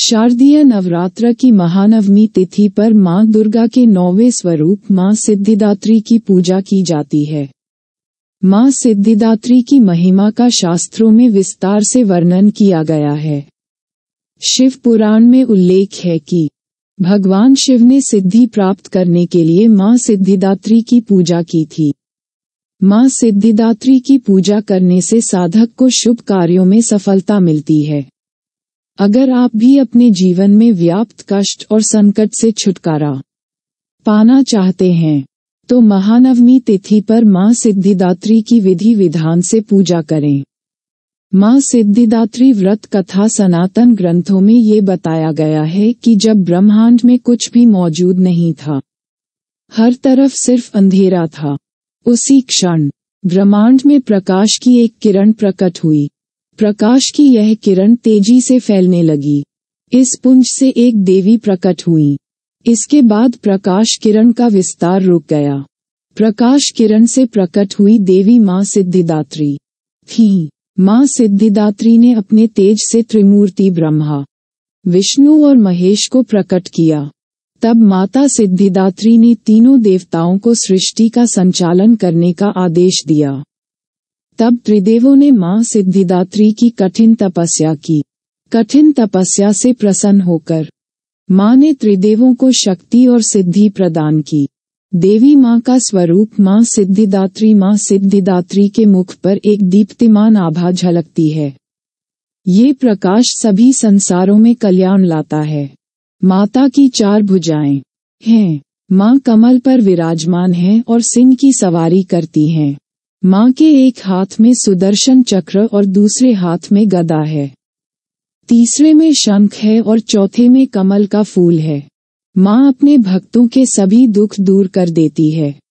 शारदीय नवरात्र की महानवमी तिथि पर मां दुर्गा के नौवे स्वरूप मां सिद्धिदात्री की पूजा की जाती है मां सिद्धिदात्री की महिमा का शास्त्रों में विस्तार से वर्णन किया गया है शिव पुराण में उल्लेख है कि भगवान शिव ने सिद्धि प्राप्त करने के लिए मां सिद्धिदात्री की पूजा की थी मां सिद्धिदात्री की पूजा करने से साधक को शुभ कार्यों में सफलता मिलती है अगर आप भी अपने जीवन में व्याप्त कष्ट और संकट से छुटकारा पाना चाहते हैं तो महानवमी तिथि पर मां सिद्धिदात्री की विधि विधान से पूजा करें मां सिद्धिदात्री व्रत कथा सनातन ग्रंथों में ये बताया गया है कि जब ब्रह्मांड में कुछ भी मौजूद नहीं था हर तरफ सिर्फ अंधेरा था उसी क्षण ब्रह्मांड में प्रकाश की एक किरण प्रकट हुई प्रकाश की यह किरण तेजी से फैलने लगी इस पुंज से एक देवी प्रकट हुई इसके बाद प्रकाश किरण का विस्तार रुक गया प्रकाश किरण से प्रकट हुई देवी माँ सिद्धिदात्री थी माँ सिद्धिदात्री ने अपने तेज से त्रिमूर्ति ब्रह्मा विष्णु और महेश को प्रकट किया तब माता सिद्धिदात्री ने तीनों देवताओं को सृष्टि का संचालन करने का आदेश दिया तब त्रिदेवों ने मां सिद्धिदात्री की कठिन तपस्या की कठिन तपस्या से प्रसन्न होकर मां ने त्रिदेवों को शक्ति और सिद्धि प्रदान की देवी माँ का स्वरूप माँ सिद्धिदात्री माँ सिद्धिदात्री के मुख पर एक दीप्तिमान आभा झलकती है ये प्रकाश सभी संसारों में कल्याण लाता है माता की चार भुजाएं हैं माँ कमल पर विराजमान है और सिंह की सवारी करती हैं माँ के एक हाथ में सुदर्शन चक्र और दूसरे हाथ में गदा है तीसरे में शंख है और चौथे में कमल का फूल है माँ अपने भक्तों के सभी दुख दूर कर देती है